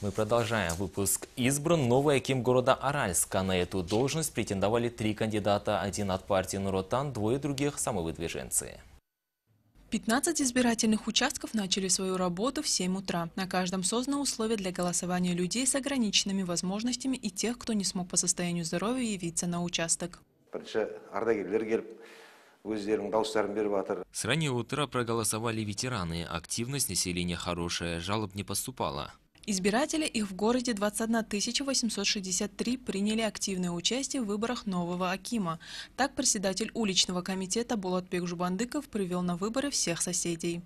Мы продолжаем выпуск. Избран новый Аким города Аральска. На эту должность претендовали три кандидата. Один от партии Нуротан, двое других – самовыдвиженцы. 15 избирательных участков начали свою работу в 7 утра. На каждом создано условие для голосования людей с ограниченными возможностями и тех, кто не смог по состоянию здоровья явиться на участок. С раннего утра проголосовали ветераны. Активность населения хорошая, жалоб не поступало. Избиратели, их в городе 21 863, приняли активное участие в выборах нового Акима. Так председатель уличного комитета Булатбек Жубандыков привел на выборы всех соседей.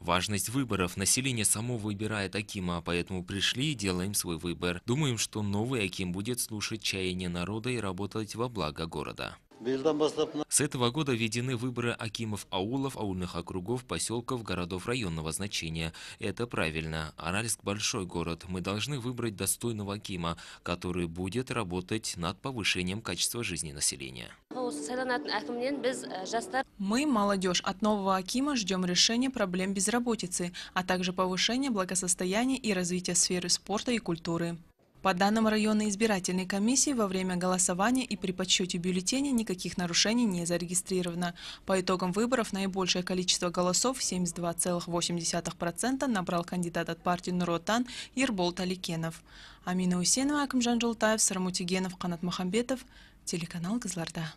Важность выборов. Население само выбирает Акима, поэтому пришли и делаем свой выбор. Думаем, что новый Аким будет слушать чаяния народа и работать во благо города. С этого года введены выборы акимов аулов, аульных округов, поселков, городов районного значения. Это правильно. Аральск – большой город. Мы должны выбрать достойного акима, который будет работать над повышением качества жизни населения. Мы, молодежь, от нового Акима ждем решения проблем безработицы, а также повышения благосостояния и развития сферы спорта и культуры. По данным районной избирательной комиссии, во время голосования и при подсчете бюллетеней никаких нарушений не зарегистрировано. По итогам выборов наибольшее количество голосов 72,8% набрал кандидат от партии Нуротан Ербол Таликенов. Амина Усенова, Акмжан Жолтаев, Сарамутигенов, Канат Махамбетов. Телеканал «Газларда».